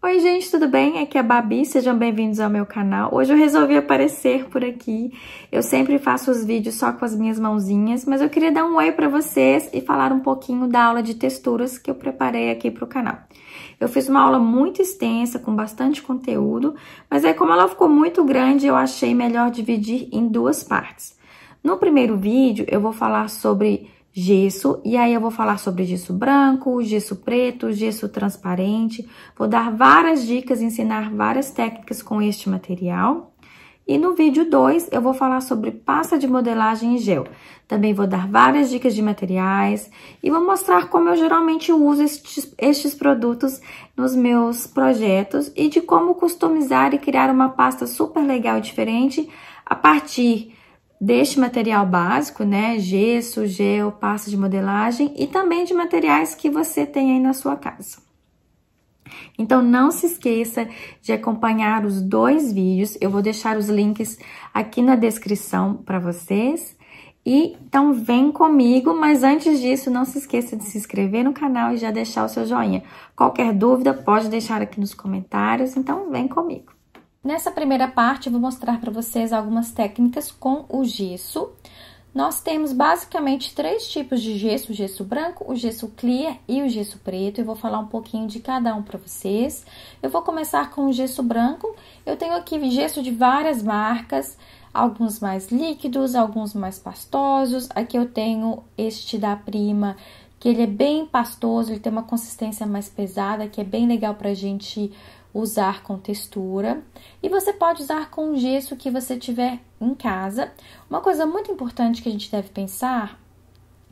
Oi gente, tudo bem? Aqui é a Babi, sejam bem-vindos ao meu canal. Hoje eu resolvi aparecer por aqui. Eu sempre faço os vídeos só com as minhas mãozinhas, mas eu queria dar um oi para vocês e falar um pouquinho da aula de texturas que eu preparei aqui para o canal. Eu fiz uma aula muito extensa, com bastante conteúdo, mas aí como ela ficou muito grande, eu achei melhor dividir em duas partes. No primeiro vídeo, eu vou falar sobre gesso, e aí eu vou falar sobre gesso branco, gesso preto, gesso transparente, vou dar várias dicas, ensinar várias técnicas com este material. E no vídeo 2 eu vou falar sobre pasta de modelagem em gel. Também vou dar várias dicas de materiais e vou mostrar como eu geralmente uso estes, estes produtos nos meus projetos e de como customizar e criar uma pasta super legal e diferente a partir deste material básico, né? Gesso, gel, pasta de modelagem e também de materiais que você tem aí na sua casa. Então, não se esqueça de acompanhar os dois vídeos. Eu vou deixar os links aqui na descrição para vocês. E, então, vem comigo, mas antes disso, não se esqueça de se inscrever no canal e já deixar o seu joinha. Qualquer dúvida, pode deixar aqui nos comentários. Então, vem comigo. Nessa primeira parte, vou mostrar para vocês algumas técnicas com o gesso. Nós temos basicamente três tipos de gesso: o gesso branco, o gesso clear e o gesso preto. Eu vou falar um pouquinho de cada um para vocês. Eu vou começar com o gesso branco. Eu tenho aqui gesso de várias marcas, alguns mais líquidos, alguns mais pastosos. Aqui eu tenho este da Prima, que ele é bem pastoso, ele tem uma consistência mais pesada, que é bem legal para a gente usar com textura e você pode usar com o gesso que você tiver em casa. Uma coisa muito importante que a gente deve pensar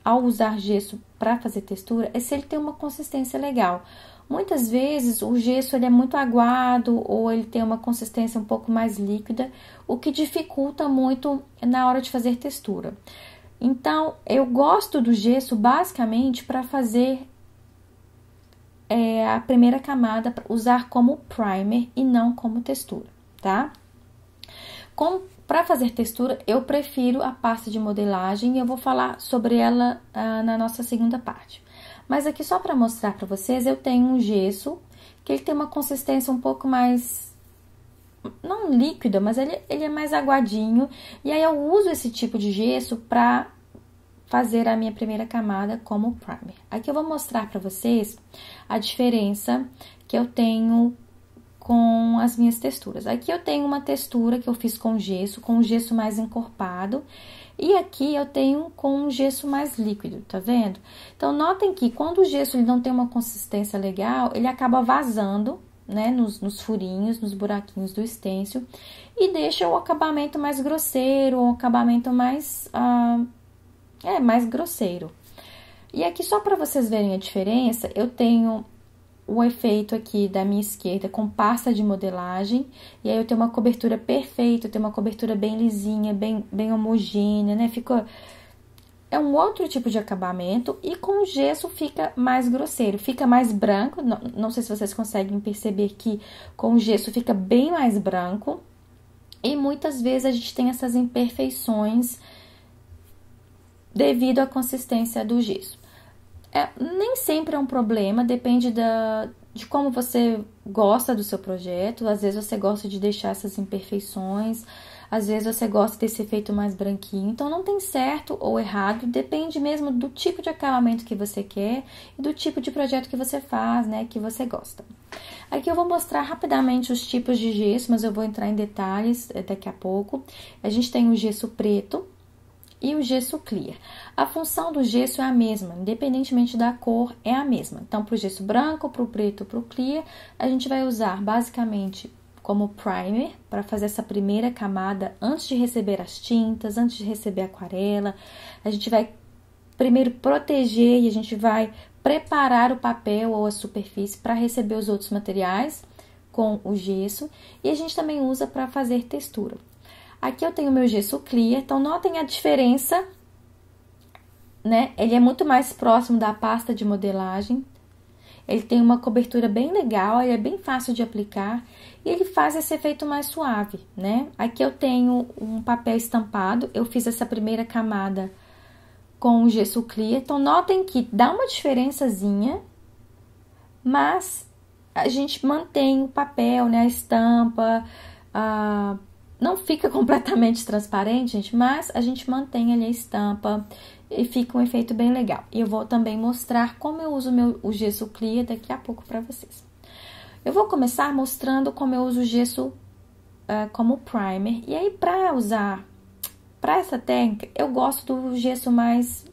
ao usar gesso para fazer textura é se ele tem uma consistência legal. Muitas vezes o gesso ele é muito aguado ou ele tem uma consistência um pouco mais líquida, o que dificulta muito na hora de fazer textura. Então, eu gosto do gesso basicamente para fazer é, a primeira camada, usar como primer e não como textura, tá? Para fazer textura, eu prefiro a pasta de modelagem e eu vou falar sobre ela ah, na nossa segunda parte. Mas aqui só para mostrar para vocês, eu tenho um gesso que ele tem uma consistência um pouco mais não líquida, mas ele, ele é mais aguadinho. E aí eu uso esse tipo de gesso para fazer a minha primeira camada como primer. Aqui eu vou mostrar para vocês a diferença que eu tenho com as minhas texturas. Aqui eu tenho uma textura que eu fiz com gesso, com gesso mais encorpado, e aqui eu tenho com um gesso mais líquido, tá vendo? Então, notem que quando o gesso ele não tem uma consistência legal, ele acaba vazando, né, nos, nos furinhos, nos buraquinhos do stencil, e deixa o acabamento mais grosseiro, o acabamento mais... Ah, é mais grosseiro. E aqui, só para vocês verem a diferença, eu tenho o efeito aqui da minha esquerda com pasta de modelagem, e aí eu tenho uma cobertura perfeita, eu tenho uma cobertura bem lisinha, bem, bem homogênea, né? Fica... É um outro tipo de acabamento, e com gesso fica mais grosseiro, fica mais branco, não, não sei se vocês conseguem perceber que com gesso fica bem mais branco, e muitas vezes a gente tem essas imperfeições devido à consistência do gesso. É, nem sempre é um problema, depende da, de como você gosta do seu projeto. Às vezes você gosta de deixar essas imperfeições, às vezes você gosta desse efeito mais branquinho. Então não tem certo ou errado, depende mesmo do tipo de acabamento que você quer e do tipo de projeto que você faz, né, que você gosta. Aqui eu vou mostrar rapidamente os tipos de gesso, mas eu vou entrar em detalhes eh, daqui a pouco. A gente tem o gesso preto, e o gesso clear. A função do gesso é a mesma, independentemente da cor, é a mesma. Então, para o gesso branco, para o preto, para o clear, a gente vai usar basicamente como primer para fazer essa primeira camada antes de receber as tintas, antes de receber a aquarela. A gente vai primeiro proteger e a gente vai preparar o papel ou a superfície para receber os outros materiais com o gesso e a gente também usa para fazer textura. Aqui eu tenho meu gesso clear, então notem a diferença, né? Ele é muito mais próximo da pasta de modelagem. Ele tem uma cobertura bem legal, ele é bem fácil de aplicar e ele faz esse efeito mais suave, né? Aqui eu tenho um papel estampado, eu fiz essa primeira camada com o gesso clear, então notem que dá uma diferençazinha, mas a gente mantém o papel, né, a estampa, a não fica completamente transparente, gente, mas a gente mantém ali a estampa e fica um efeito bem legal. E eu vou também mostrar como eu uso meu, o gesso clear daqui a pouco para vocês. Eu vou começar mostrando como eu uso o gesso uh, como primer. E aí, para usar, para essa técnica, eu gosto do gesso mais,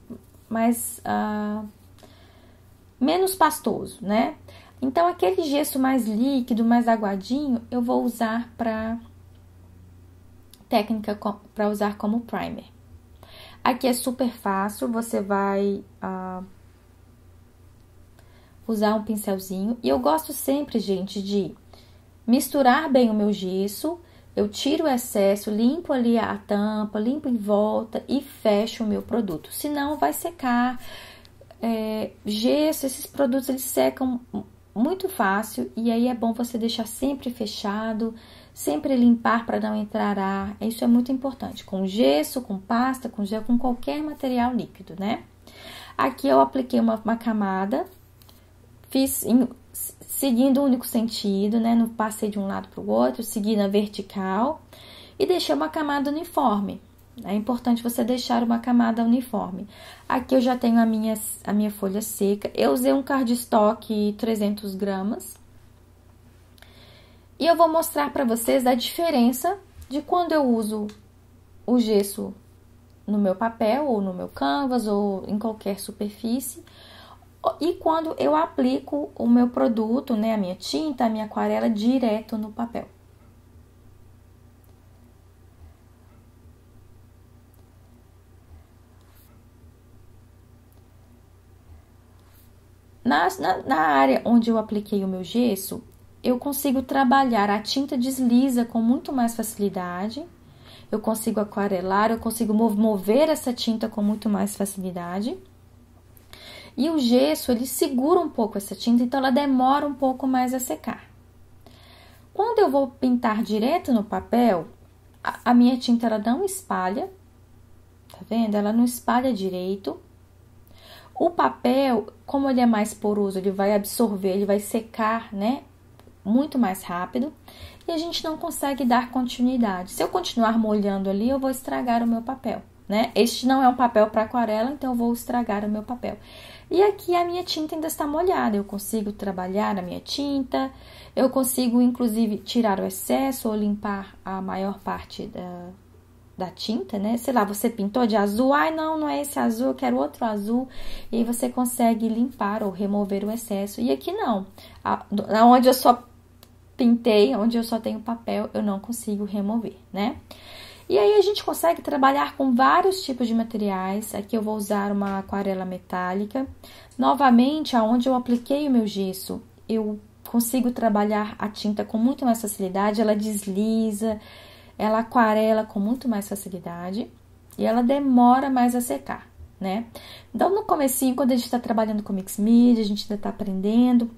mais uh, menos pastoso, né? Então, aquele gesso mais líquido, mais aguadinho, eu vou usar para técnica para usar como primer. Aqui é super fácil, você vai ah, usar um pincelzinho. E eu gosto sempre, gente, de misturar bem o meu gesso, eu tiro o excesso, limpo ali a tampa, limpo em volta e fecho o meu produto. Senão vai secar. É, gesso, esses produtos eles secam muito fácil e aí é bom você deixar sempre fechado Sempre limpar para não entrar ar. Isso é muito importante. Com gesso, com pasta, com gel, com qualquer material líquido, né? Aqui eu apliquei uma, uma camada, fiz em, seguindo o único sentido, né? Não passei de um lado para o outro, segui na vertical e deixei uma camada uniforme. É importante você deixar uma camada uniforme. Aqui eu já tenho a minha, a minha folha seca. Eu usei um cardstock 300 gramas e eu vou mostrar para vocês a diferença de quando eu uso o gesso no meu papel ou no meu canvas ou em qualquer superfície e quando eu aplico o meu produto, né, a minha tinta, a minha aquarela direto no papel. Na, na, na, área onde eu apliquei o meu gesso, eu consigo trabalhar, a tinta desliza com muito mais facilidade, eu consigo aquarelar, eu consigo mover essa tinta com muito mais facilidade. E o gesso, ele segura um pouco essa tinta, então ela demora um pouco mais a secar. Quando eu vou pintar direto no papel, a, minha tinta ela não espalha, tá vendo? Ela não espalha direito. O papel, como ele é mais poroso, ele vai absorver, ele vai secar, né, muito mais rápido e a gente não consegue dar continuidade. Se eu continuar molhando ali, eu vou estragar o meu papel, né? Este não é um papel para aquarela, então eu vou estragar o meu papel. E aqui a minha tinta ainda está molhada, eu consigo trabalhar a minha tinta, eu consigo inclusive tirar o excesso ou limpar a maior parte da, da tinta, né? Sei lá, você pintou de azul, ai não, não é esse azul, eu quero outro azul. E aí você consegue limpar ou remover o excesso. E aqui não, a, onde eu só pintei, onde eu só tenho papel, eu não consigo remover, né? E aí a gente consegue trabalhar com vários tipos de materiais. Aqui eu vou usar uma aquarela metálica. Novamente, aonde eu apliquei o meu gesso, eu consigo trabalhar a tinta com muito mais facilidade, ela desliza, ela aquarela com muito mais facilidade e ela demora mais a secar, né? Então, no comecinho, quando a gente está trabalhando com mix media, a gente ainda está aprendendo,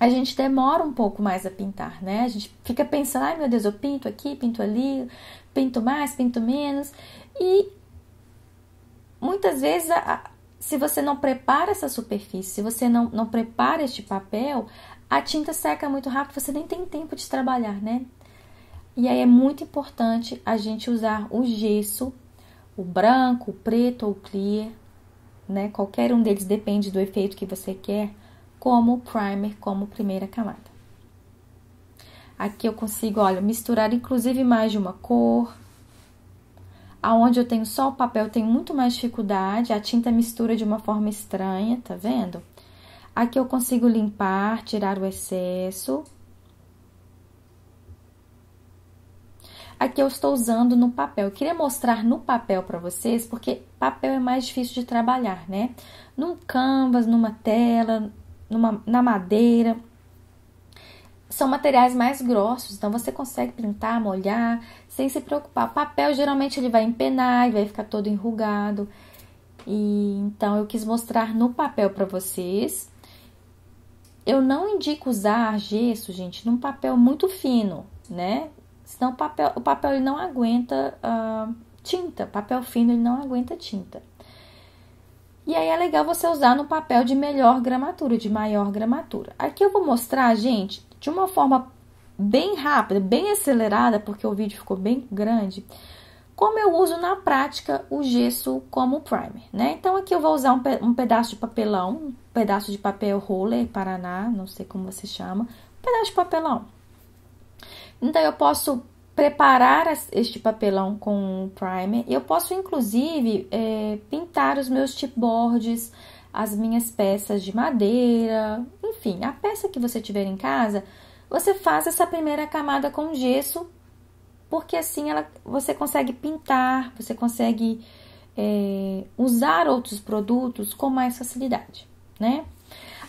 a gente demora um pouco mais a pintar, né? A gente fica pensando, ai meu Deus, eu pinto aqui, pinto ali, pinto mais, pinto menos. E muitas vezes, a, se você não prepara essa superfície, se você não, não prepara este papel, a tinta seca muito rápido, você nem tem tempo de trabalhar, né? E aí é muito importante a gente usar o gesso, o branco, o preto ou o clear, né? Qualquer um deles depende do efeito que você quer como primer, como primeira camada. Aqui eu consigo, olha, misturar inclusive mais de uma cor. Aonde eu tenho só o papel, tenho muito mais dificuldade, a tinta mistura de uma forma estranha, tá vendo? Aqui eu consigo limpar, tirar o excesso. Aqui eu estou usando no papel. Eu queria mostrar no papel para vocês, porque papel é mais difícil de trabalhar, né? Num canvas, numa tela, numa, na madeira. São materiais mais grossos, então você consegue pintar, molhar, sem se preocupar. O papel geralmente ele vai empenar e vai ficar todo enrugado. E então eu quis mostrar no papel para vocês. Eu não indico usar gesso, gente, num papel muito fino, né? Senão o papel, o papel ele não aguenta uh, tinta. Papel fino ele não aguenta tinta. E aí é legal você usar no papel de melhor gramatura, de maior gramatura. Aqui eu vou mostrar, gente, de uma forma bem rápida, bem acelerada, porque o vídeo ficou bem grande, como eu uso na prática o gesso como primer, né? Então, aqui eu vou usar um, pe um pedaço de papelão, um pedaço de papel roller, Paraná, não sei como você chama, um pedaço de papelão. Então, eu posso preparar este papelão com o primer. Eu posso, inclusive, é, pintar os meus chipboards, as minhas peças de madeira, enfim, a peça que você tiver em casa, você faz essa primeira camada com gesso, porque assim ela, você consegue pintar, você consegue é, usar outros produtos com mais facilidade, né?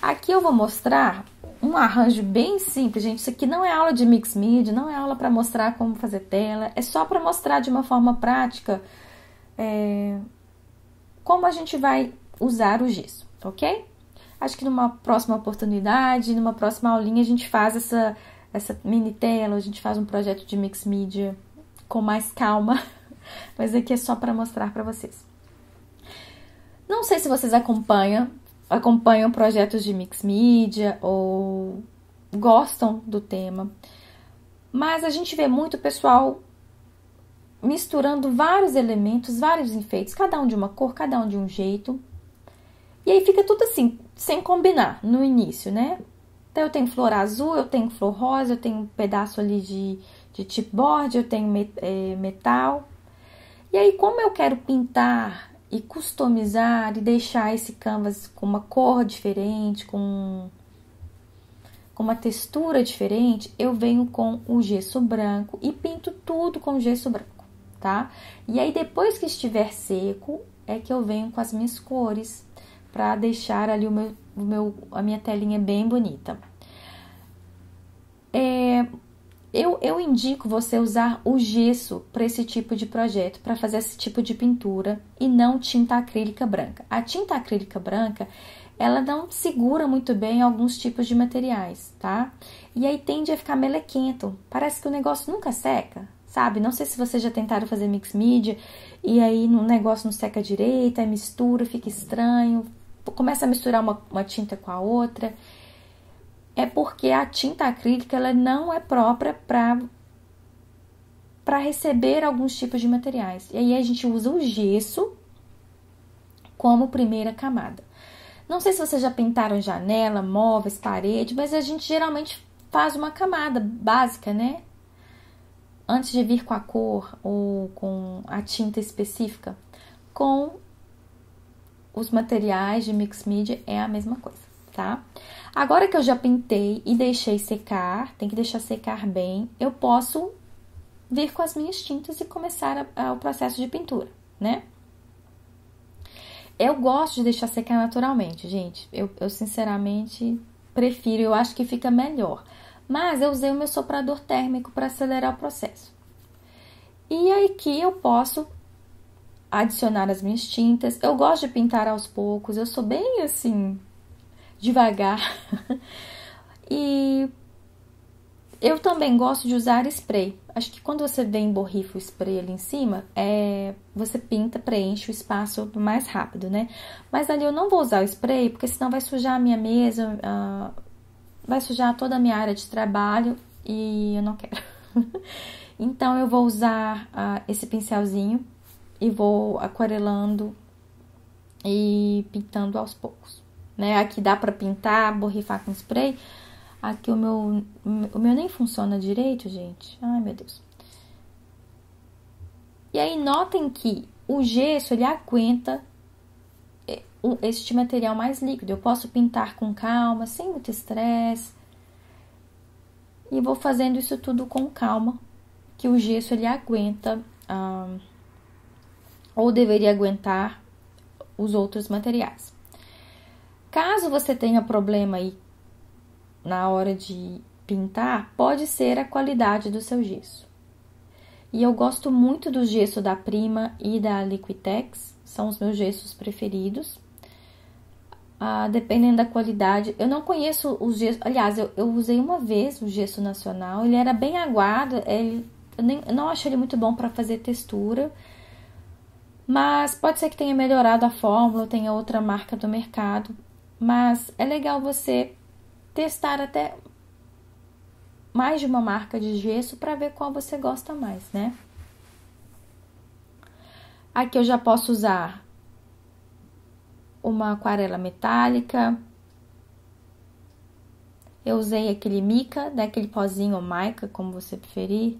Aqui eu vou mostrar um arranjo bem simples, gente. Isso aqui não é aula de mix media, não é aula para mostrar como fazer tela, é só para mostrar de uma forma prática é, como a gente vai usar o gesso, ok? Acho que numa próxima oportunidade, numa próxima aulinha, a gente faz essa, essa mini tela, a gente faz um projeto de mix media com mais calma, mas aqui é só para mostrar para vocês. Não sei se vocês acompanham acompanham projetos de mix mídia ou gostam do tema. Mas a gente vê muito pessoal misturando vários elementos, vários enfeites, cada um de uma cor, cada um de um jeito. E aí fica tudo assim, sem combinar no início, né? Então eu tenho flor azul, eu tenho flor rosa, eu tenho um pedaço ali de, de chipboard, eu tenho eh, metal. E aí, como eu quero pintar e customizar e deixar esse canvas com uma cor diferente, com, com uma textura diferente, eu venho com o gesso branco e pinto tudo com gesso branco, tá? E aí depois que estiver seco, é que eu venho com as minhas cores para deixar ali o meu, o meu, a minha telinha bem bonita. É, eu, eu indico você usar o gesso para esse tipo de projeto, para fazer esse tipo de pintura e não tinta acrílica branca. A tinta acrílica branca, ela não segura muito bem alguns tipos de materiais, tá? E aí tende a ficar melequento. Parece que o negócio nunca seca, sabe? Não sei se vocês já tentaram fazer mix media e aí o negócio não seca direito, aí mistura, fica estranho, começa a misturar uma, uma tinta com a outra é porque a tinta acrílica ela não é própria para para receber alguns tipos de materiais. E aí a gente usa o gesso como primeira camada. Não sei se vocês já pintaram janela, móveis, parede, mas a gente geralmente faz uma camada básica, né? Antes de vir com a cor ou com a tinta específica, com os materiais de mix media é a mesma coisa, tá? Agora que eu já pintei e deixei secar, tem que deixar secar bem, eu posso vir com as minhas tintas e começar a, a, o processo de pintura, né? Eu gosto de deixar secar naturalmente, gente. Eu, eu sinceramente prefiro, eu acho que fica melhor. Mas eu usei o meu soprador térmico para acelerar o processo. E aí que eu posso adicionar as minhas tintas. Eu gosto de pintar aos poucos, eu sou bem assim, devagar. e eu também gosto de usar spray. Acho que quando você vem borrifa o spray ali em cima, é, você pinta, preenche o espaço mais rápido, né? Mas ali eu não vou usar o spray, porque senão vai sujar a minha mesa, uh, vai sujar toda a minha área de trabalho e eu não quero. então eu vou usar uh, esse pincelzinho e vou aquarelando e pintando aos poucos né? Aqui dá para pintar, borrifar com spray. Aqui o meu, o meu nem funciona direito, gente. Ai, meu Deus. E aí notem que o gesso, ele aguenta é, este material mais líquido. Eu posso pintar com calma, sem muito estresse. E vou fazendo isso tudo com calma, que o gesso ele aguenta ah, ou deveria aguentar os outros materiais. Caso você tenha problema aí na hora de pintar, pode ser a qualidade do seu gesso. E eu gosto muito do gesso da Prima e da Liquitex, são os meus gessos preferidos. Ah, dependendo da qualidade, eu não conheço os gesso. Aliás, eu, eu, usei uma vez o gesso nacional, ele era bem aguado, ele, é, eu, nem, eu não achei ele muito bom para fazer textura. Mas pode ser que tenha melhorado a fórmula, tenha outra marca do mercado mas é legal você testar até mais de uma marca de gesso para ver qual você gosta mais, né? Aqui eu já posso usar uma aquarela metálica. Eu usei aquele mica, daquele pozinho ou mica, como você preferir.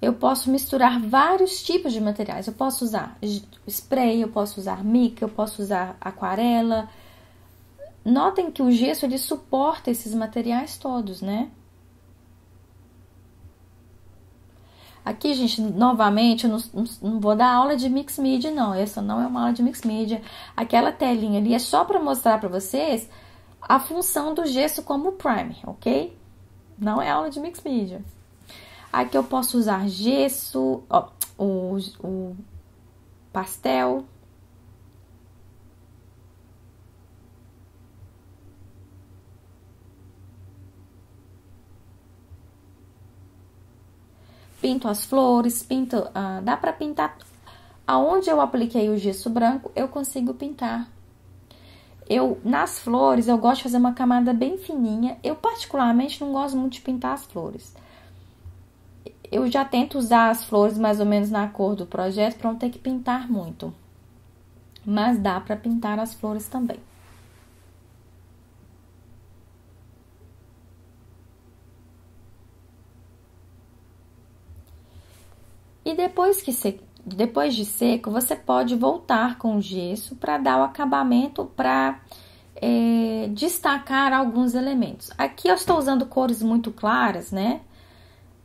Eu posso misturar vários tipos de materiais. Eu posso usar spray, eu posso usar mica, eu posso usar aquarela, Notem que o gesso ele suporta esses materiais todos, né? Aqui, gente, novamente, eu não, não, vou dar aula de mix media, não. Essa não é uma aula de mix media. Aquela telinha ali é só para mostrar para vocês a função do gesso como primer, ok? Não é aula de mix media. Aqui eu posso usar gesso, ó, o, o pastel, pinto as flores, pinto, ah, dá para pintar aonde eu apliquei o gesso branco, eu consigo pintar. Eu nas flores eu gosto de fazer uma camada bem fininha. Eu particularmente não gosto muito de pintar as flores. Eu já tento usar as flores mais ou menos na cor do projeto para não ter que pintar muito. Mas dá para pintar as flores também. E depois que se... depois de seco, você pode voltar com o gesso para dar o acabamento para é, destacar alguns elementos. Aqui eu estou usando cores muito claras, né?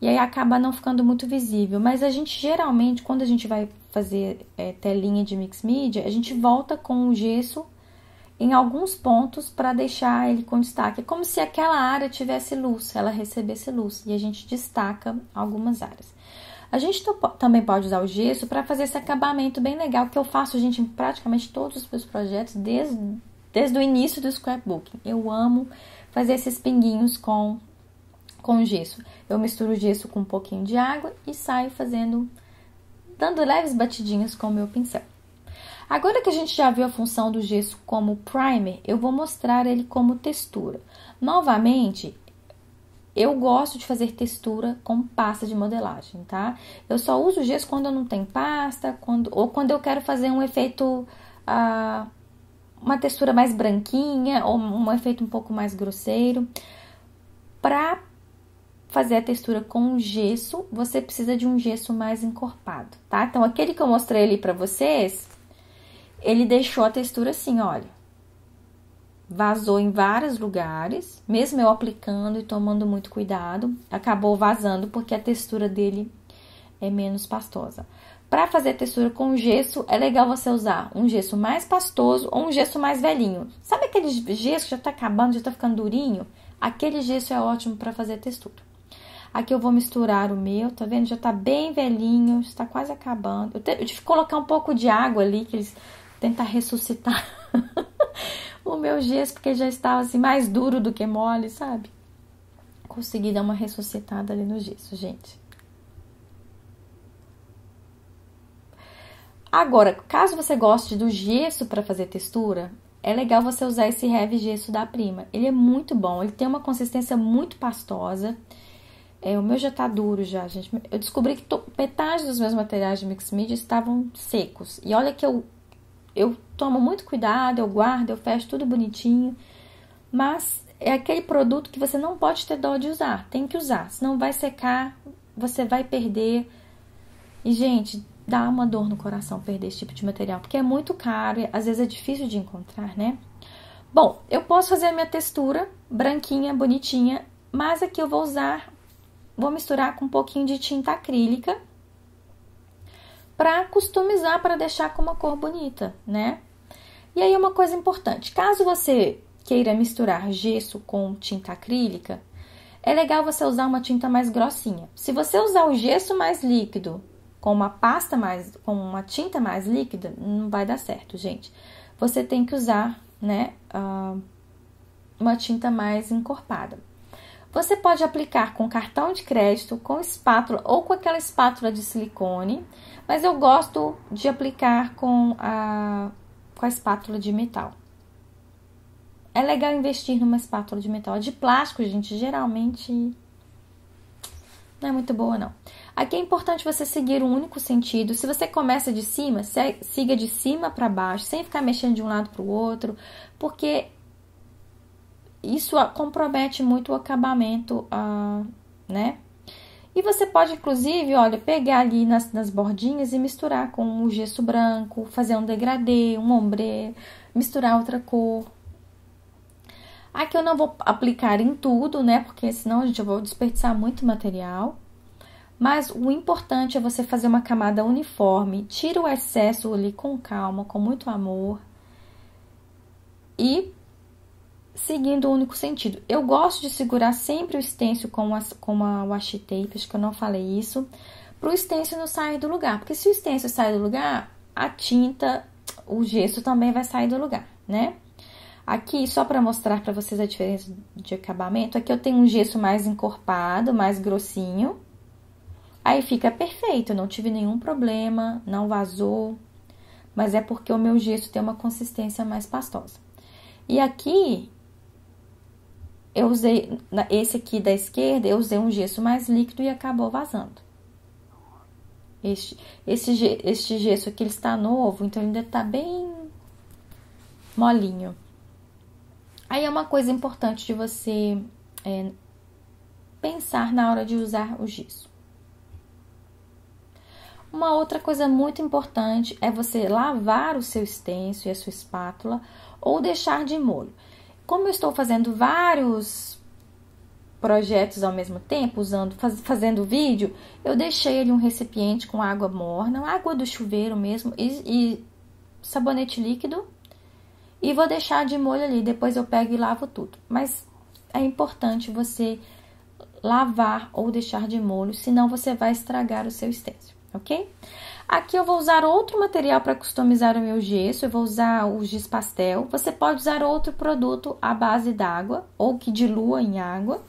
E aí acaba não ficando muito visível. Mas a gente geralmente, quando a gente vai fazer é, telinha de mix media, a gente volta com o gesso em alguns pontos para deixar ele com destaque. É como se aquela área tivesse luz, ela recebesse luz. E a gente destaca algumas áreas. A gente também pode usar o gesso para fazer esse acabamento bem legal que eu faço, gente, em praticamente todos os meus projetos desde, desde o início do scrapbooking. Eu amo fazer esses pinguinhos com, com gesso. Eu misturo o gesso com um pouquinho de água e saio fazendo, dando leves batidinhas com o meu pincel. Agora que a gente já viu a função do gesso como primer, eu vou mostrar ele como textura. Novamente, eu gosto de fazer textura com pasta de modelagem, tá? Eu só uso gesso quando eu não tenho pasta, quando, ou quando eu quero fazer um efeito, ah, uma textura mais branquinha, ou um efeito um pouco mais grosseiro. Para fazer a textura com gesso, você precisa de um gesso mais encorpado, tá? Então, aquele que eu mostrei ali para vocês, ele deixou a textura assim, olha vazou em vários lugares, mesmo eu aplicando e tomando muito cuidado, acabou vazando porque a textura dele é menos pastosa. Para fazer textura com gesso, é legal você usar um gesso mais pastoso ou um gesso mais velhinho. Sabe aquele gesso que já está acabando, já está ficando durinho? Aquele gesso é ótimo para fazer textura. Aqui eu vou misturar o meu, tá vendo? Já está bem velhinho, está quase acabando. Eu tive que colocar um pouco de água ali, que eles tentam ressuscitar. o meu gesso, porque já estava assim, mais duro do que mole, sabe? Consegui dar uma ressuscitada ali no gesso, gente. Agora, caso você goste do gesso para fazer textura, é legal você usar esse heavy gesso da Prima. Ele é muito bom, ele tem uma consistência muito pastosa. É, o meu já tá duro já, gente. Eu descobri que metade dos meus materiais de mix media estavam secos. E olha que eu eu tomo muito cuidado, eu guardo, eu fecho tudo bonitinho, mas é aquele produto que você não pode ter dó de usar, tem que usar, senão vai secar, você vai perder. E, gente, dá uma dor no coração perder esse tipo de material, porque é muito caro e às vezes é difícil de encontrar, né? Bom, eu posso fazer a minha textura branquinha, bonitinha, mas aqui eu vou usar, vou misturar com um pouquinho de tinta acrílica, para customizar para deixar com uma cor bonita, né? E aí uma coisa importante, caso você queira misturar gesso com tinta acrílica, é legal você usar uma tinta mais grossinha. Se você usar o gesso mais líquido com uma pasta mais com uma tinta mais líquida, não vai dar certo, gente. Você tem que usar, né, ah, uma tinta mais encorpada. Você pode aplicar com cartão de crédito, com espátula ou com aquela espátula de silicone, mas eu gosto de aplicar com a, com a espátula de metal. É legal investir numa espátula de metal. A de plástico, gente, geralmente não é muito boa, não. Aqui é importante você seguir um único sentido. Se você começa de cima, siga de cima para baixo, sem ficar mexendo de um lado para o outro, porque isso compromete muito o acabamento, né? E você pode, inclusive, olha, pegar ali nas, nas bordinhas e misturar com o gesso branco, fazer um degradê, um ombre, misturar outra cor. Aqui eu não vou aplicar em tudo, né? Porque senão, a gente, vai desperdiçar muito material. Mas o importante é você fazer uma camada uniforme. Tira o excesso ali com calma, com muito amor. E seguindo o único sentido. Eu gosto de segurar sempre o stencil com, as, com a washi tape, acho que eu não falei isso, para o stencil não sair do lugar, porque se o stencil sair do lugar, a tinta, o gesso também vai sair do lugar, né? Aqui, só para mostrar para vocês a diferença de acabamento, aqui eu tenho um gesso mais encorpado, mais grossinho. Aí fica perfeito, não tive nenhum problema, não vazou, mas é porque o meu gesso tem uma consistência mais pastosa. E aqui eu usei esse aqui da esquerda, eu usei um gesso mais líquido e acabou vazando. Este, esse este gesso aqui ele está novo, então ainda está bem molinho. Aí é uma coisa importante de você é, pensar na hora de usar o gesso. Uma outra coisa muito importante é você lavar o seu extenso e a sua espátula ou deixar de molho como eu estou fazendo vários projetos ao mesmo tempo, usando, faz, fazendo vídeo, eu deixei ali um recipiente com água morna, água do chuveiro mesmo e, e sabonete líquido e vou deixar de molho ali, depois eu pego e lavo tudo. Mas é importante você lavar ou deixar de molho, senão você vai estragar o seu stencil ok? Aqui eu vou usar outro material para customizar o meu gesso, eu vou usar o giz pastel. Você pode usar outro produto à base d'água ou que dilua em água.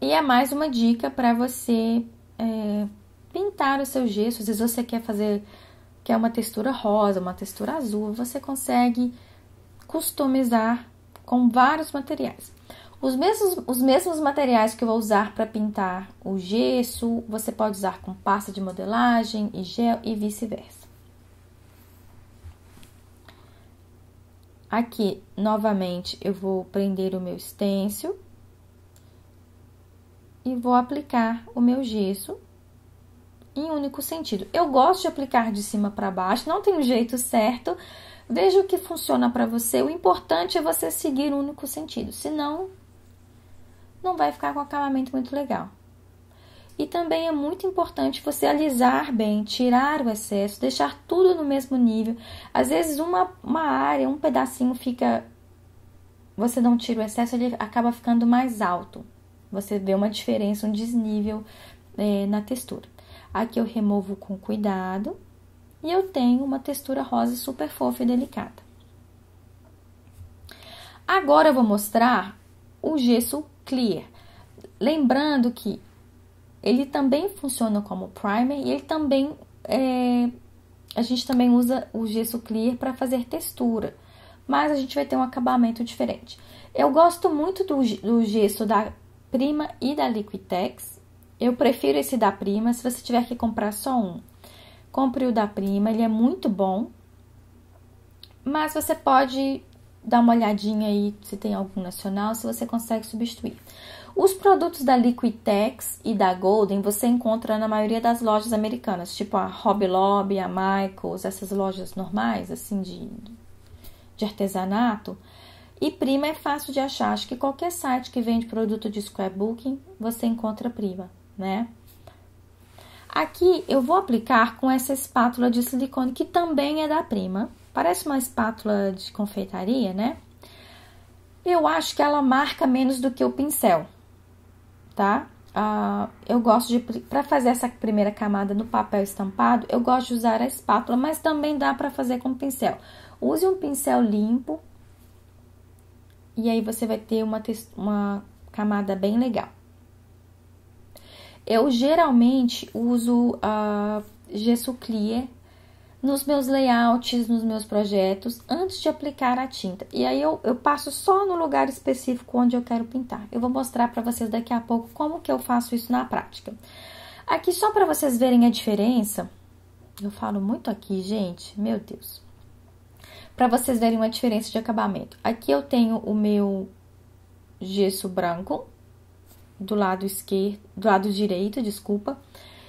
E é mais uma dica para você é, pintar o seu gesso. Às vezes você quer fazer, quer uma textura rosa, uma textura azul, você consegue customizar com vários materiais. Os mesmos, os mesmos materiais que eu vou usar para pintar o gesso, você pode usar com pasta de modelagem e gel e vice-versa. Aqui, novamente, eu vou prender o meu stencil e vou aplicar o meu gesso em único sentido. Eu gosto de aplicar de cima para baixo, não tem um jeito certo. Veja o que funciona para você. O importante é você seguir um único sentido. senão não vai ficar com acabamento muito legal. E também é muito importante você alisar bem, tirar o excesso, deixar tudo no mesmo nível. Às vezes, uma, uma área, um pedacinho fica. Você não tira o excesso, ele acaba ficando mais alto. Você vê uma diferença, um desnível é, na textura. Aqui eu removo com cuidado e eu tenho uma textura rosa super fofa e delicada. Agora eu vou mostrar o gesso clear. Lembrando que ele também funciona como primer e ele também é, a gente também usa o gesso clear para fazer textura, mas a gente vai ter um acabamento diferente. Eu gosto muito do, do gesso da Prima e da Liquitex. Eu prefiro esse da Prima, se você tiver que comprar só um, compre o da Prima, ele é muito bom. Mas você pode dá uma olhadinha aí se tem algum nacional, se você consegue substituir. Os produtos da Liquitex e da Golden você encontra na maioria das lojas americanas, tipo a Hobby Lobby, a Michaels, essas lojas normais, assim, de, de artesanato. E prima é fácil de achar, acho que qualquer site que vende produto de scrapbooking você encontra prima, né? Aqui eu vou aplicar com essa espátula de silicone que também é da prima Parece uma espátula de confeitaria, né? Eu acho que ela marca menos do que o pincel, tá? Uh, eu gosto de, para fazer essa primeira camada no papel estampado, eu gosto de usar a espátula, mas também dá para fazer com pincel. Use um pincel limpo e aí você vai ter uma, uma camada bem legal. Eu geralmente uso uh, gesso clear nos meus layouts, nos meus projetos, antes de aplicar a tinta. E aí eu, eu passo só no lugar específico onde eu quero pintar. Eu vou mostrar para vocês daqui a pouco como que eu faço isso na prática. Aqui só para vocês verem a diferença, eu falo muito aqui, gente, meu Deus. Para vocês verem uma diferença de acabamento. Aqui eu tenho o meu gesso branco do lado esquerdo, do lado direito, desculpa.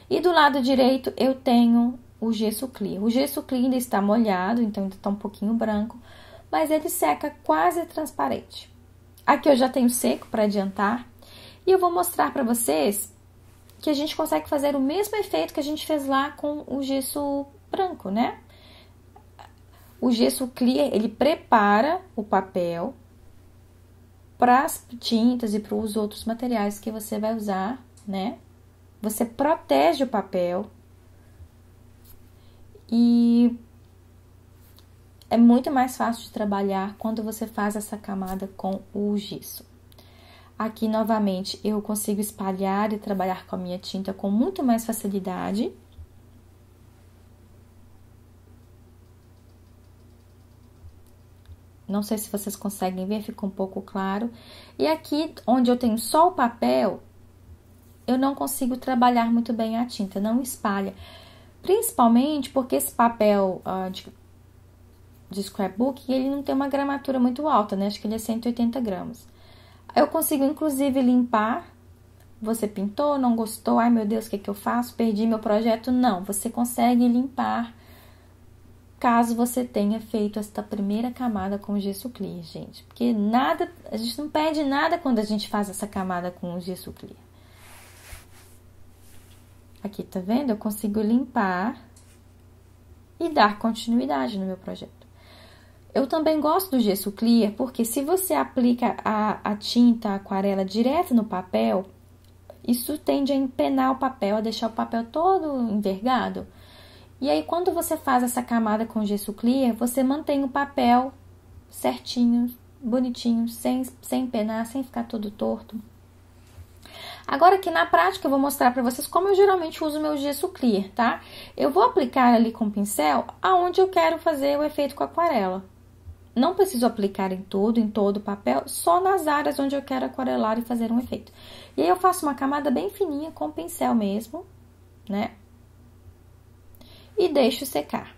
E do lado direito eu tenho o gesso clear. O gesso clear ainda está molhado, então ainda está um pouquinho branco, mas ele seca quase transparente. Aqui eu já tenho seco para adiantar e eu vou mostrar para vocês que a gente consegue fazer o mesmo efeito que a gente fez lá com o gesso branco, né? O gesso clear, ele prepara o papel para as tintas e para os outros materiais que você vai usar, né? Você protege o papel e é muito mais fácil de trabalhar quando você faz essa camada com o gesso. Aqui novamente eu consigo espalhar e trabalhar com a minha tinta com muito mais facilidade. Não sei se vocês conseguem ver, fica um pouco claro. E aqui, onde eu tenho só o papel, eu não consigo trabalhar muito bem a tinta, não espalha. Principalmente porque esse papel uh, de, de scrapbook, ele não tem uma gramatura muito alta, né? Acho que ele é 180 gramas. Eu consigo, inclusive, limpar. Você pintou, não gostou, ai meu Deus, o que, é que eu faço? Perdi meu projeto? Não, você consegue limpar caso você tenha feito esta primeira camada com gesso clear, gente. Porque nada, a gente não perde nada quando a gente faz essa camada com gesso clear. Aqui, tá vendo? Eu consigo limpar e dar continuidade no meu projeto. Eu também gosto do gesso clear, porque se você aplica a, a tinta, a aquarela direto no papel, isso tende a empenar o papel, a deixar o papel todo envergado. E aí, quando você faz essa camada com gesso clear, você mantém o papel certinho, bonitinho, sem, sem empenar, sem ficar todo torto. Agora aqui na prática eu vou mostrar para vocês como eu geralmente uso meu gesso clear, tá? Eu vou aplicar ali com o pincel aonde eu quero fazer o efeito com aquarela. Não preciso aplicar em todo, em todo o papel, só nas áreas onde eu quero aquarelar e fazer um efeito. E aí eu faço uma camada bem fininha com o pincel mesmo, né? E deixo secar.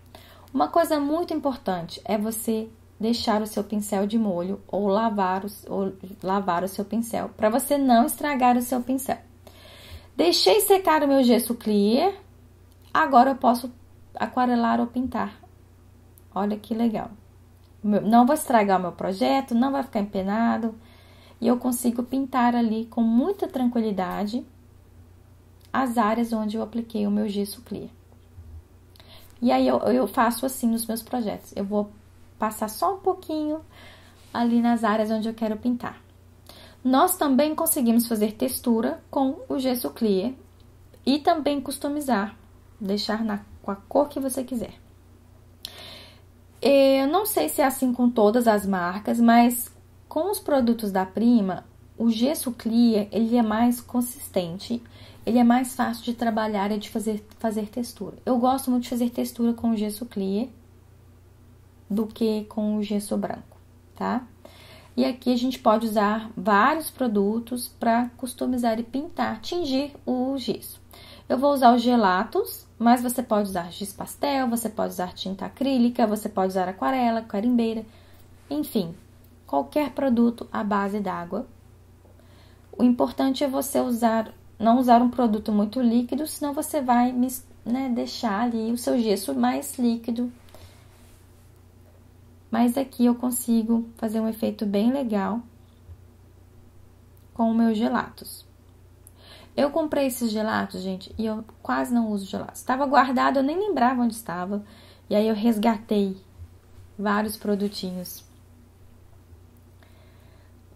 Uma coisa muito importante é você deixar o seu pincel de molho ou lavar o, ou lavar o seu pincel para você não estragar o seu pincel. Deixei secar o meu gesso clear, agora eu posso aquarelar ou pintar. Olha que legal. Não vou estragar o meu projeto, não vai ficar empenado e eu consigo pintar ali com muita tranquilidade as áreas onde eu apliquei o meu gesso clear. E aí eu, eu faço assim nos meus projetos. Eu vou passar só um pouquinho ali nas áreas onde eu quero pintar. Nós também conseguimos fazer textura com o gesso clear e também customizar, deixar na, com a cor que você quiser. Eh, eu não sei se é assim com todas as marcas, mas com os produtos da Prima, o gesso clear ele é mais consistente, ele é mais fácil de trabalhar e de fazer, fazer textura. Eu gosto muito de fazer textura com o gesso clear, do que com o gesso branco, tá? E aqui a gente pode usar vários produtos para customizar e pintar, tingir o gesso. Eu vou usar os gelatos, mas você pode usar giz pastel, você pode usar tinta acrílica, você pode usar aquarela, carimbeira, enfim, qualquer produto à base d'água. O importante é você usar, não usar um produto muito líquido, senão você vai né, deixar ali o seu gesso mais líquido mas aqui eu consigo fazer um efeito bem legal com meus gelatos. Eu comprei esses gelatos, gente, e eu quase não uso gelatos. Estava guardado, eu nem lembrava onde estava. E aí eu resgatei vários produtinhos.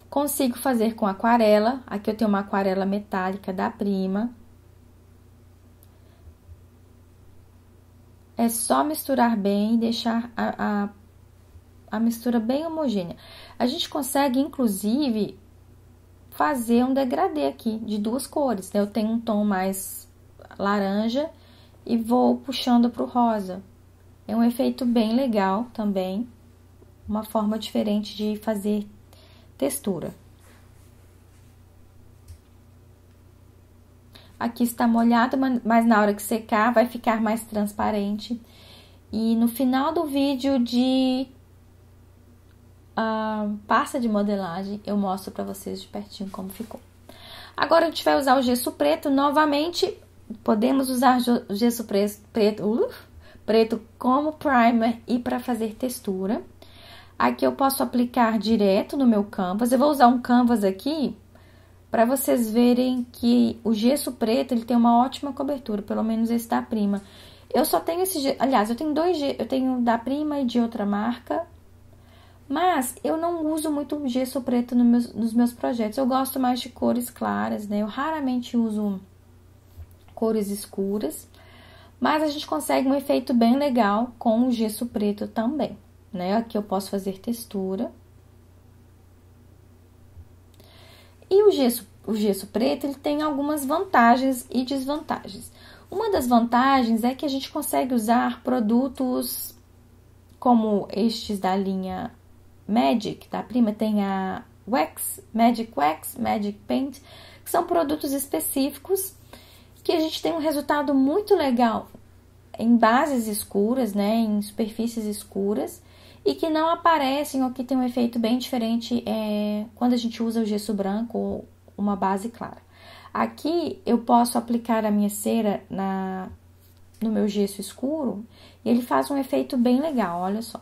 Consigo fazer com aquarela. Aqui eu tenho uma aquarela metálica da Prima. É só misturar bem e deixar a, a a mistura bem homogênea. A gente consegue, inclusive, fazer um degradê aqui de duas cores. Né? Eu tenho um tom mais laranja e vou puxando para o rosa. É um efeito bem legal também, uma forma diferente de fazer textura. Aqui está molhado, mas na hora que secar vai ficar mais transparente. E no final do vídeo de a ah, pasta de modelagem, eu mostro para vocês de pertinho como ficou. Agora a gente vai usar o gesso preto novamente. Podemos usar gesso preto, uh, preto como primer e para fazer textura. Aqui eu posso aplicar direto no meu canvas. Eu vou usar um canvas aqui para vocês verem que o gesso preto ele tem uma ótima cobertura, pelo menos esse da Prima. Eu só tenho esse, aliás, eu tenho dois, eu tenho da Prima e de outra marca, mas eu não uso muito gesso preto no meus, nos meus projetos. Eu gosto mais de cores claras, né? Eu raramente uso cores escuras. Mas a gente consegue um efeito bem legal com o gesso preto também, né? Aqui eu posso fazer textura. E o gesso, o gesso preto, ele tem algumas vantagens e desvantagens. Uma das vantagens é que a gente consegue usar produtos como estes da linha Magic, da tá? Prima, tem a Wax, Magic Wax, Magic Paint, que são produtos específicos que a gente tem um resultado muito legal em bases escuras, né, em superfícies escuras e que não aparecem ou que tem um efeito bem diferente é, quando a gente usa o gesso branco ou uma base clara. Aqui eu posso aplicar a minha cera na, no meu gesso escuro e ele faz um efeito bem legal, olha só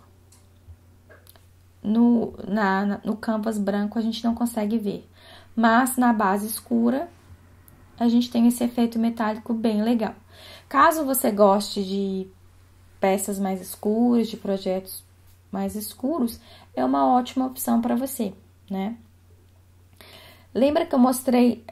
no, na, no canvas branco a gente não consegue ver. Mas na base escura a gente tem esse efeito metálico bem legal. Caso você goste de peças mais escuras, de projetos mais escuros, é uma ótima opção para você, né? Lembra que eu mostrei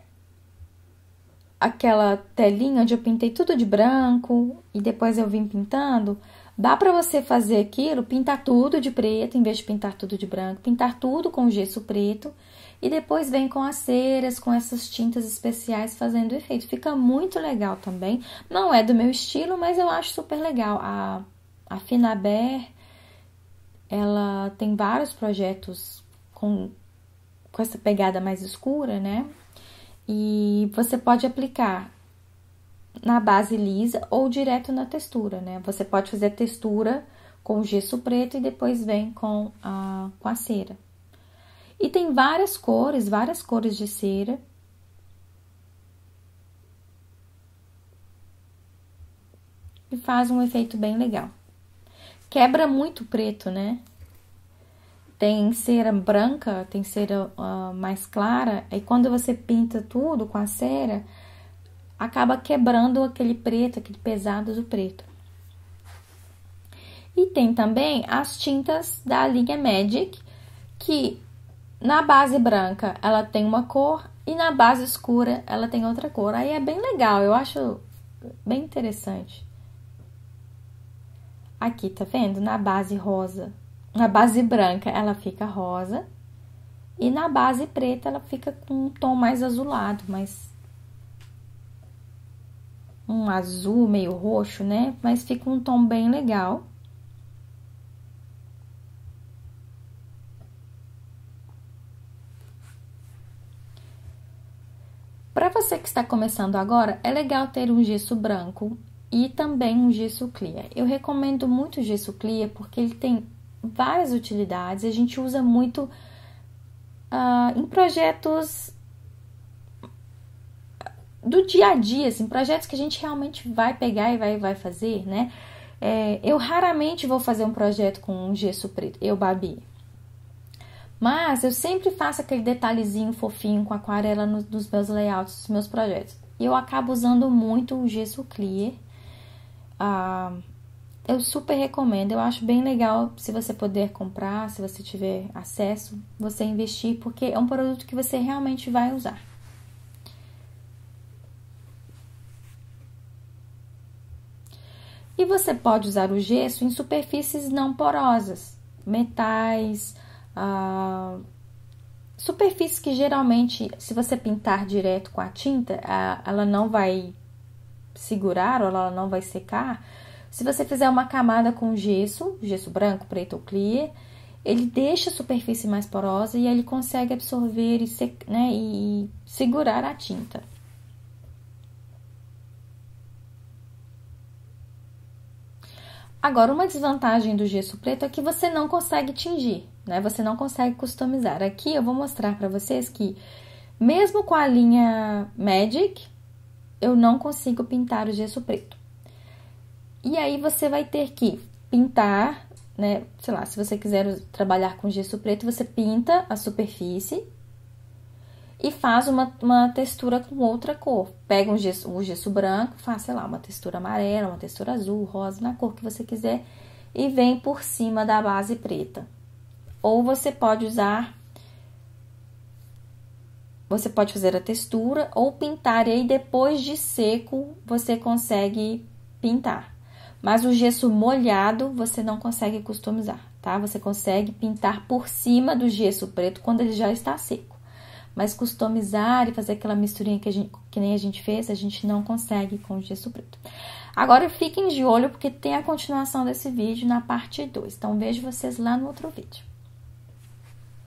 aquela telinha onde eu pintei tudo de branco e depois eu vim pintando? Dá para você fazer aquilo, pintar tudo de preto em vez de pintar tudo de branco, pintar tudo com gesso preto e depois vem com as ceras, com essas tintas especiais fazendo efeito. Fica muito legal também. Não é do meu estilo, mas eu acho super legal. A, a Finaber, ela tem vários projetos com, com essa pegada mais escura, né? E você pode aplicar na base lisa ou direto na textura, né? Você pode fazer textura com gesso preto e depois vem com a, com a cera. E tem várias cores, várias cores de cera. E faz um efeito bem legal. Quebra muito preto, né? Tem cera branca, tem cera uh, mais clara. E quando você pinta tudo com a cera, acaba quebrando aquele preto, aquele pesado do preto. E tem também as tintas da linha Magic, que na base branca ela tem uma cor e na base escura ela tem outra cor. Aí é bem legal, eu acho bem interessante. Aqui, tá vendo? Na base rosa, na base branca ela fica rosa e na base preta ela fica com um tom mais azulado, mais um azul meio roxo, né? Mas fica um tom bem legal. Para você que está começando agora, é legal ter um gesso branco e também um gesso clear. Eu recomendo muito o gesso clear porque ele tem várias utilidades. A gente usa muito uh, em projetos do dia a dia, assim, projetos que a gente realmente vai pegar e vai, vai fazer, né? É, eu raramente vou fazer um projeto com um gesso preto, eu, Babi. Mas eu sempre faço aquele detalhezinho fofinho com aquarela nos meus layouts, dos meus projetos. E eu acabo usando muito o gesso clear. Ah, eu super recomendo, eu acho bem legal se você puder comprar, se você tiver acesso, você investir, porque é um produto que você realmente vai usar. E você pode usar o gesso em superfícies não porosas, metais, ah, superfícies que geralmente, se você pintar direto com a tinta, ela não vai segurar ou ela não vai secar. Se você fizer uma camada com gesso, gesso branco, preto ou clear, ele deixa a superfície mais porosa e ele consegue absorver e, né, e segurar a tinta. Agora, uma desvantagem do gesso preto é que você não consegue tingir, né? Você não consegue customizar. Aqui eu vou mostrar para vocês que, mesmo com a linha Magic, eu não consigo pintar o gesso preto. E aí você vai ter que pintar, né? Sei lá, se você quiser trabalhar com gesso preto, você pinta a superfície e faz uma, uma textura com outra cor. Pega um gesso, um gesso branco, faz, sei lá, uma textura amarela, uma textura azul, rosa, na cor que você quiser, e vem por cima da base preta. Ou você pode usar. Você pode fazer a textura ou pintar, e aí depois de seco você consegue pintar. Mas o gesso molhado você não consegue customizar, tá? Você consegue pintar por cima do gesso preto quando ele já está seco. Mas customizar e fazer aquela misturinha que, gente, que nem a gente fez, a gente não consegue com o gesso preto. Agora fiquem de olho porque tem a continuação desse vídeo na parte 2. Então vejo vocês lá no outro vídeo.